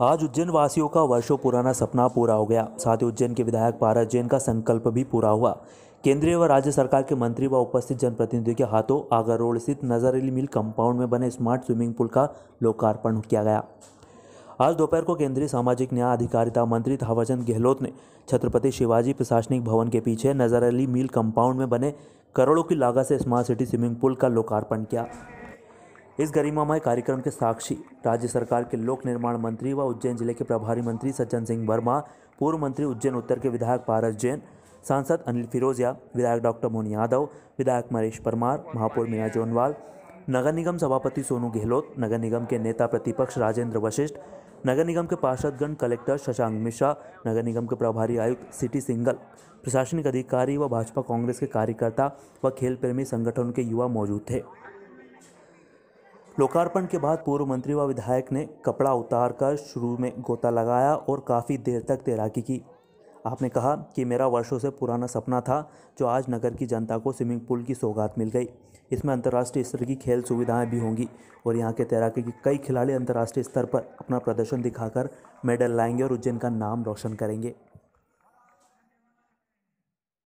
आज उज्जैन वासियों का वर्षों पुराना सपना पूरा हो गया साथ ही उज्जैन के विधायक पारस जैन का संकल्प भी पूरा हुआ केंद्रीय व राज्य सरकार के मंत्री व उपस्थित जनप्रतिनिधियों के हाथों आगर रोड स्थित नजरअली मिल कंपाउंड में बने स्मार्ट स्विमिंग पूल का लोकार्पण किया गया आज दोपहर को केंद्रीय सामाजिक न्याय अधिकारिता मंत्री थावरचंद गहलोत ने छत्रपति शिवाजी प्रशासनिक भवन के पीछे नजरअली मिल कंपाउंड में बने करोड़ों की लागत से स्मार्ट सिटी स्विमिंग पूल का लोकार्पण किया इस गरिमामय कार्यक्रम के साक्षी राज्य सरकार के लोक निर्माण मंत्री व उज्जैन जिले के प्रभारी मंत्री सज्जन सिंह वर्मा पूर्व मंत्री उज्जैन उत्तर के विधायक पारस जैन सांसद अनिल फिरोजिया विधायक डॉक्टर मोहन यादव विधायक मरेश परमार महापौर मीना जोनवाल नगर निगम सभापति सोनू गहलोत नगर निगम के नेता प्रतिपक्ष राजेंद्र वशिष्ठ नगर निगम के पार्षदगण कलेक्टर शशांक मिश्रा नगर निगम के प्रभारी आयुक्त सिटी सिंगल प्रशासनिक अधिकारी व भाजपा कांग्रेस के कार्यकर्ता व खेल प्रेमी संगठन के युवा मौजूद थे लोकार्पण के बाद पूर्व मंत्री व विधायक ने कपड़ा उतार कर शुरू में गोता लगाया और काफ़ी देर तक तैराकी की आपने कहा कि मेरा वर्षों से पुराना सपना था जो आज नगर की जनता को स्विमिंग पूल की सौगात मिल गई इसमें अंतर्राष्ट्रीय स्तर की खेल सुविधाएं भी होंगी और यहाँ के तैराकी के कई खिलाड़ी अंतर्राष्ट्रीय स्तर पर अपना प्रदर्शन दिखाकर मेडल लाएंगे और उज्जैन का नाम रोशन करेंगे